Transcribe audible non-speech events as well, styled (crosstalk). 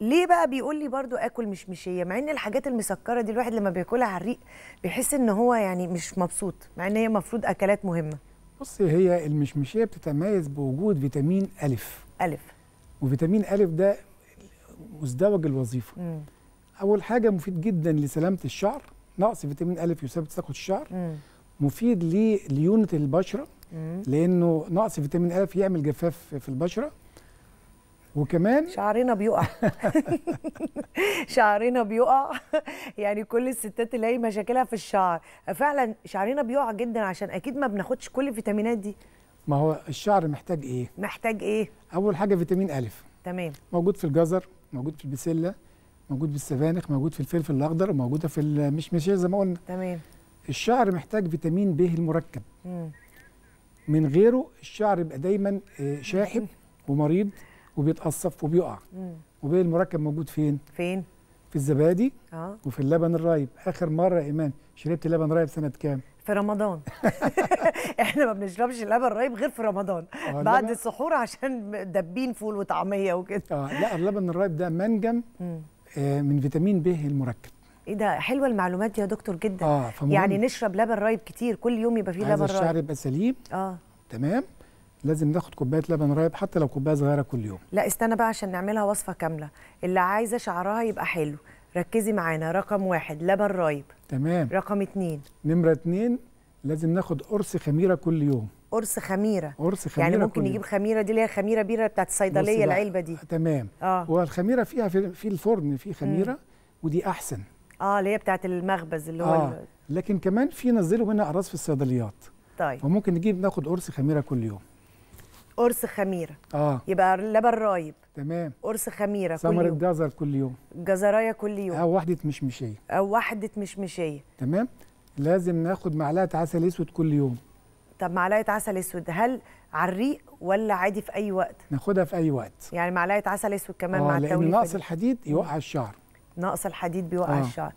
ليه بقى بيقول لي برضو اكل مشمشيه مع ان الحاجات المسكره دي الواحد لما بياكلها على الريق بيحس ان هو يعني مش مبسوط مع ان هي المفروض اكلات مهمه بصي هي المشمشيه بتتميز بوجود فيتامين الف الف وفيتامين الف ده مزدوج الوظيفه مم. اول حاجه مفيد جدا لسلامه الشعر نقص فيتامين الف يسبب تساقط الشعر مم. مفيد لليونه البشره مم. لانه نقص فيتامين الف يعمل جفاف في البشره وكمان شعرنا بيقع (laughs) شعرنا بيقع يعني كل الستات اللي هي مشاكلها في الشعر فعلا شعرنا بيقع جدا عشان اكيد ما بناخدش كل الفيتامينات دي ما هو الشعر محتاج ايه محتاج ايه اول حاجه فيتامين الف تمام موجود في الجزر موجود في البسله موجود في السفانخ موجود في الفلفل الاخضر موجوده في المشمشيه زي ما قلنا تمام الشعر محتاج فيتامين ب المركب مم. من غيره الشعر يبقى دايما آه، شاحب ومريض وبيتقصف وبيقع وبين المركب موجود فين؟ فين؟ في الزبادي اه وفي اللبن الرايب اخر مره يا ايمان شربت لبن رايب سنه كام؟ في رمضان (laughs) احنا ما بنشربش اللبن الرايب غير في رمضان آه بعد السحور عشان دابين فول وطعميه وكده اه لا اللبن الرايب ده منجم آه من فيتامين ب المركب ايه ده حلوه المعلومات دي يا دكتور جدا آه يعني نشرب لبن رايب كتير كل يوم يبقى فيه لبن رايب الشعر يبقى سليم اه تمام لازم ناخد كوبايه لبن رايب حتى لو كوبايه صغيره كل يوم لا استنى بقى عشان نعملها وصفه كامله اللي عايزه شعرها يبقى حلو ركزي معانا رقم واحد لبن رايب تمام رقم اتنين نمره اتنين لازم ناخد قرص خميره كل يوم قرص خميره قرص يعني خميره يعني ممكن نجيب خميره دي اللي هي خميره بيره بتاعت الصيدليه العلبه دي تمام اه والخميره فيها في, في الفرن في خميره م. ودي احسن اه اللي هي بتاعت المخبز اللي هو آه. اللي... لكن كمان في نزلوا منها اقراص في الصيدليات طيب وممكن نجيب ناخد قرص خميره كل يوم قرص خميره اه يبقى لبن رايب تمام قرص خميره كل يوم ثمره جزر كل يوم جزرايه كل يوم او واحده مشمشيه او واحده مشمشيه تمام لازم ناخد معلقه عسل اسود كل يوم طب معلقه عسل اسود هل على الريق ولا عادي في اي وقت ناخدها في اي وقت يعني معلقه عسل اسود كمان آه مع التوليفه لان نقص الحديد يوقع الشعر نقص الحديد بيوقع آه. الشعر